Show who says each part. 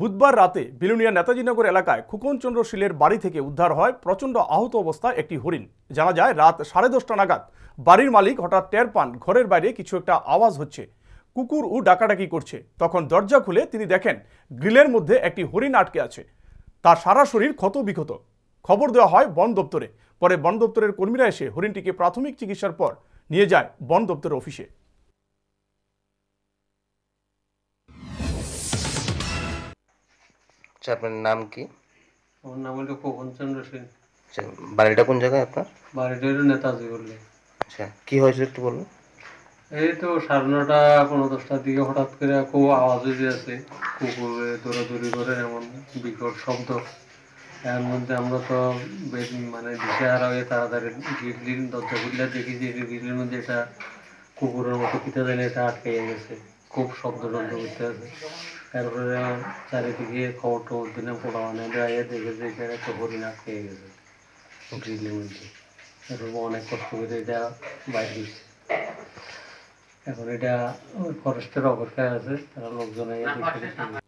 Speaker 1: বুধবার রাতে বিলুনিয়া নেতাজিনগর এলাকায় খুকনচন্দ্র শিলের শীলের বাড়ি থেকে উদ্ধার হয় প্রচণ্ড আহত অবস্থায় একটি হরিণ জানা যায় রাত সাড়ে দশটা নাগাদ বাড়ির মালিক হঠাৎ টের পান ঘরের বাইরে কিছু একটা আওয়াজ হচ্ছে কুকুর ও ডাকাডাকি করছে তখন দরজা খুলে তিনি দেখেন গ্রিলের মধ্যে একটি হরিণ আটকে আছে তার সারা শরীর ক্ষত বিক্ষত খবর দেওয়া হয় বন দপ্তরে পরে বন দপ্তরের কর্মীরা এসে হরিণটিকে প্রাথমিক চিকিৎসার পর নিয়ে যায় বন দপ্তরের অফিসে
Speaker 2: আচ্ছা আপনার নাম কি আমার
Speaker 3: নাম হলো খোকন চন্দ্র সেন আচ্ছা
Speaker 2: বাড়িটা কোন জায়গায় আপনার
Speaker 3: বাড়িটা হলো নেতাজি বললে আচ্ছা
Speaker 2: কি হয়েছে একটু বলুন
Speaker 3: এই তো সাড়ে নটা পনেরো দশটার দিকে হঠাৎ করে খুব আওয়াজ হয়ে যাচ্ছে কুকুরে দৌড়াদৌড়ি করে এমন বিকট শব্দ এর মধ্যে আমরা তো বেশ মানে হারা হয়ে তাড়াতাড়ি গ্রিল দরজা খুললে দেখি যে গিরলির মধ্যে এটা কুকুরের মতো কিতা জানি এটা আটকে গেছে খুব শব্দ টব্দ করতে আছে তারপরে চারিদিকে খবর টবর দিলে পোলাবানে দাঁড়িয়ে দেখেছে এটা একটা হরিণা খেয়ে গেছে গ্রিলের মধ্যে তারপর অনেক কষ্ট করে এটা বাইরে এখন এটা ফরেস্টের অবস্থায় আছে তারা লোকজন